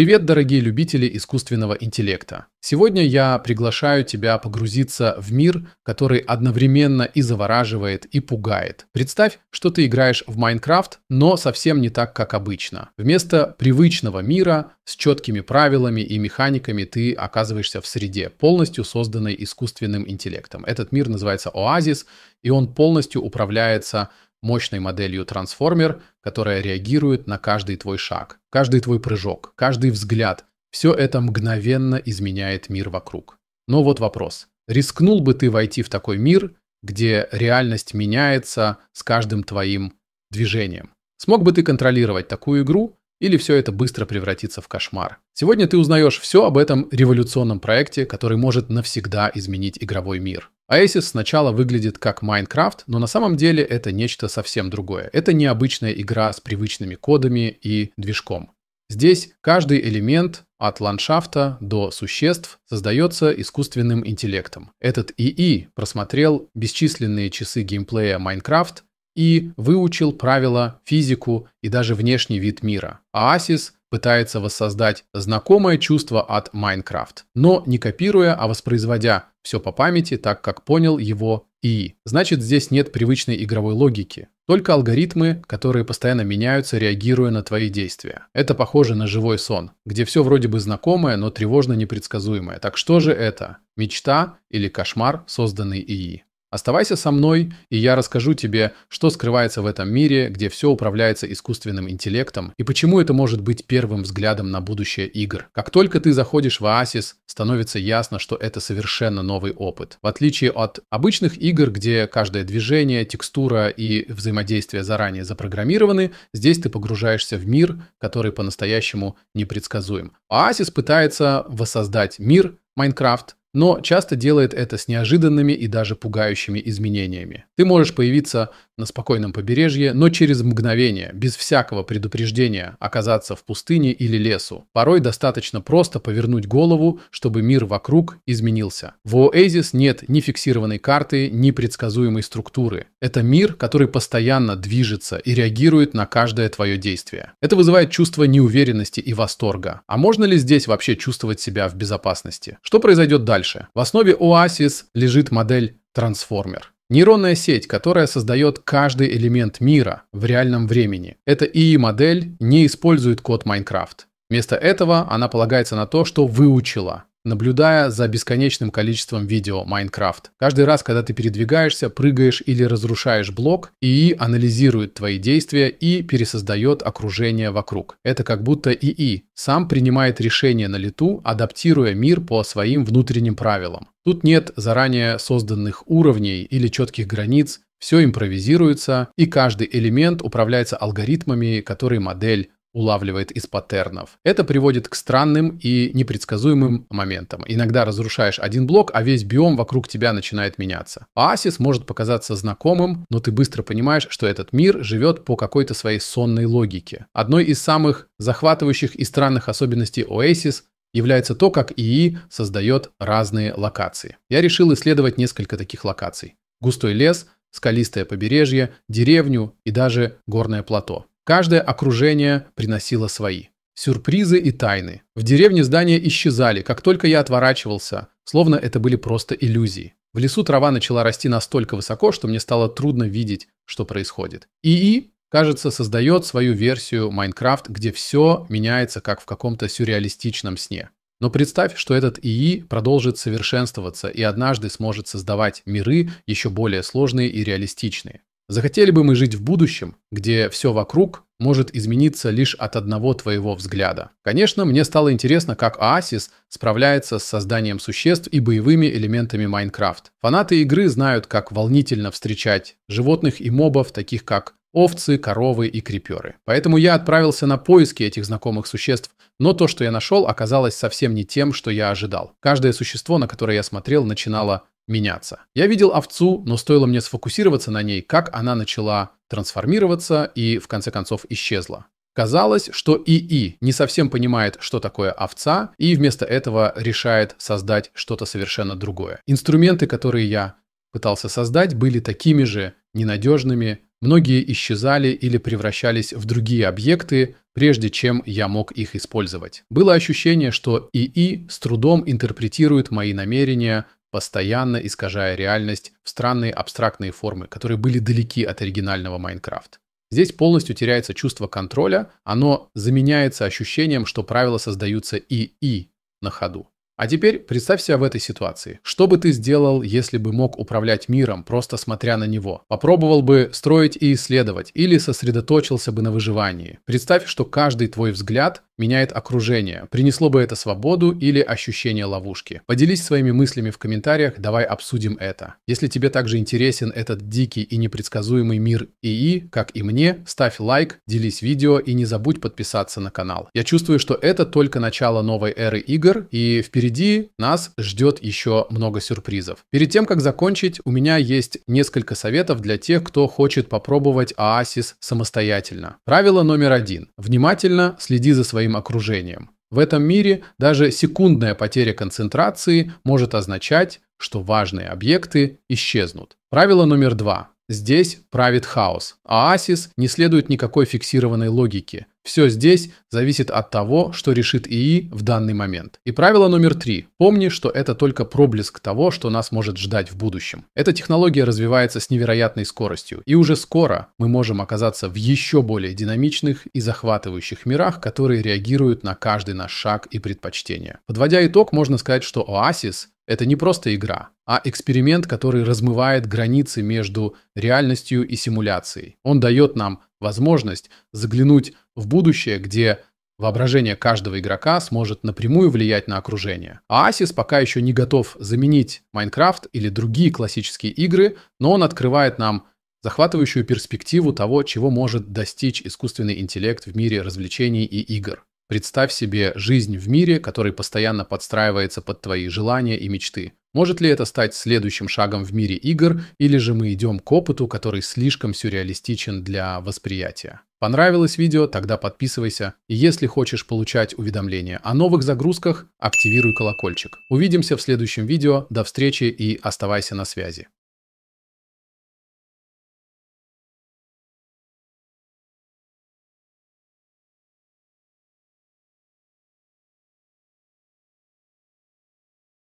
Привет, дорогие любители искусственного интеллекта! Сегодня я приглашаю тебя погрузиться в мир, который одновременно и завораживает, и пугает. Представь, что ты играешь в Майнкрафт, но совсем не так, как обычно. Вместо привычного мира с четкими правилами и механиками ты оказываешься в среде, полностью созданной искусственным интеллектом. Этот мир называется Оазис, и он полностью управляется мощной моделью трансформер, которая реагирует на каждый твой шаг, каждый твой прыжок, каждый взгляд. Все это мгновенно изменяет мир вокруг. Но вот вопрос. Рискнул бы ты войти в такой мир, где реальность меняется с каждым твоим движением? Смог бы ты контролировать такую игру, или все это быстро превратится в кошмар. Сегодня ты узнаешь все об этом революционном проекте, который может навсегда изменить игровой мир. Oasis сначала выглядит как Minecraft, но на самом деле это нечто совсем другое. Это необычная игра с привычными кодами и движком. Здесь каждый элемент от ландшафта до существ создается искусственным интеллектом. Этот ИИ просмотрел бесчисленные часы геймплея Minecraft и выучил правила, физику и даже внешний вид мира. Оасис пытается воссоздать знакомое чувство от Майнкрафт, но не копируя, а воспроизводя все по памяти, так как понял его ИИ. Значит, здесь нет привычной игровой логики, только алгоритмы, которые постоянно меняются, реагируя на твои действия. Это похоже на живой сон, где все вроде бы знакомое, но тревожно непредсказуемое. Так что же это? Мечта или кошмар, созданный ИИ? Оставайся со мной, и я расскажу тебе, что скрывается в этом мире, где все управляется искусственным интеллектом, и почему это может быть первым взглядом на будущее игр. Как только ты заходишь в Оасис, становится ясно, что это совершенно новый опыт. В отличие от обычных игр, где каждое движение, текстура и взаимодействие заранее запрограммированы, здесь ты погружаешься в мир, который по-настоящему непредсказуем. Оасис пытается воссоздать мир Майнкрафт, но часто делает это с неожиданными и даже пугающими изменениями. Ты можешь появиться на спокойном побережье, но через мгновение, без всякого предупреждения, оказаться в пустыне или лесу. Порой достаточно просто повернуть голову, чтобы мир вокруг изменился. В Oasis нет ни фиксированной карты, ни предсказуемой структуры. Это мир, который постоянно движется и реагирует на каждое твое действие. Это вызывает чувство неуверенности и восторга. А можно ли здесь вообще чувствовать себя в безопасности? Что произойдет дальше? дальше. В основе Oasis лежит модель Transformer — Нейронная сеть, которая создает каждый элемент мира в реальном времени. Эта ИИ-модель не использует код Minecraft. Вместо этого она полагается на то, что выучила наблюдая за бесконечным количеством видео Minecraft. Каждый раз, когда ты передвигаешься, прыгаешь или разрушаешь блок, ИИ анализирует твои действия и пересоздает окружение вокруг. Это как будто ИИ сам принимает решения на лету, адаптируя мир по своим внутренним правилам. Тут нет заранее созданных уровней или четких границ, все импровизируется, и каждый элемент управляется алгоритмами, которые модель улавливает из паттернов. Это приводит к странным и непредсказуемым моментам. Иногда разрушаешь один блок, а весь биом вокруг тебя начинает меняться. Оасис может показаться знакомым, но ты быстро понимаешь, что этот мир живет по какой-то своей сонной логике. Одной из самых захватывающих и странных особенностей Оасис является то, как ИИ создает разные локации. Я решил исследовать несколько таких локаций. Густой лес, скалистое побережье, деревню и даже горное плато. Каждое окружение приносило свои. Сюрпризы и тайны. В деревне здания исчезали, как только я отворачивался, словно это были просто иллюзии. В лесу трава начала расти настолько высоко, что мне стало трудно видеть, что происходит. ИИ, кажется, создает свою версию Майнкрафт, где все меняется, как в каком-то сюрреалистичном сне. Но представь, что этот ИИ продолжит совершенствоваться и однажды сможет создавать миры еще более сложные и реалистичные. Захотели бы мы жить в будущем, где все вокруг может измениться лишь от одного твоего взгляда. Конечно, мне стало интересно, как Оасис справляется с созданием существ и боевыми элементами Майнкрафт. Фанаты игры знают, как волнительно встречать животных и мобов, таких как овцы, коровы и креперы. Поэтому я отправился на поиски этих знакомых существ, но то, что я нашел, оказалось совсем не тем, что я ожидал. Каждое существо, на которое я смотрел, начинало меняться. Я видел овцу, но стоило мне сфокусироваться на ней, как она начала трансформироваться и в конце концов исчезла. Казалось, что ИИ не совсем понимает, что такое овца, и вместо этого решает создать что-то совершенно другое. Инструменты, которые я пытался создать, были такими же ненадежными, многие исчезали или превращались в другие объекты, прежде чем я мог их использовать. Было ощущение, что ИИ с трудом интерпретирует мои намерения, постоянно искажая реальность в странные абстрактные формы, которые были далеки от оригинального Майнкрафта. Здесь полностью теряется чувство контроля, оно заменяется ощущением, что правила создаются и-и на ходу. А теперь представь себя в этой ситуации. Что бы ты сделал, если бы мог управлять миром, просто смотря на него? Попробовал бы строить и исследовать, или сосредоточился бы на выживании? Представь, что каждый твой взгляд меняет окружение. Принесло бы это свободу или ощущение ловушки? Поделись своими мыслями в комментариях, давай обсудим это. Если тебе также интересен этот дикий и непредсказуемый мир ИИ, как и мне, ставь лайк, делись видео и не забудь подписаться на канал. Я чувствую, что это только начало новой эры игр, и впереди Впереди нас ждет еще много сюрпризов. Перед тем, как закончить, у меня есть несколько советов для тех, кто хочет попробовать Оасис самостоятельно. Правило номер один. Внимательно следи за своим окружением. В этом мире даже секундная потеря концентрации может означать, что важные объекты исчезнут. Правило номер два. Здесь правит хаос. Оасис не следует никакой фиксированной логике. Все здесь зависит от того, что решит ИИ в данный момент. И правило номер три. Помни, что это только проблеск того, что нас может ждать в будущем. Эта технология развивается с невероятной скоростью, и уже скоро мы можем оказаться в еще более динамичных и захватывающих мирах, которые реагируют на каждый наш шаг и предпочтение. Подводя итог, можно сказать, что Oasis это не просто игра, а эксперимент, который размывает границы между реальностью и симуляцией. Он дает нам возможность заглянуть в будущее, где воображение каждого игрока сможет напрямую влиять на окружение. Оасис а пока еще не готов заменить Майнкрафт или другие классические игры, но он открывает нам захватывающую перспективу того, чего может достичь искусственный интеллект в мире развлечений и игр. Представь себе жизнь в мире, который постоянно подстраивается под твои желания и мечты. Может ли это стать следующим шагом в мире игр, или же мы идем к опыту, который слишком сюрреалистичен для восприятия? Понравилось видео? Тогда подписывайся. И если хочешь получать уведомления о новых загрузках, активируй колокольчик. Увидимся в следующем видео. До встречи и оставайся на связи.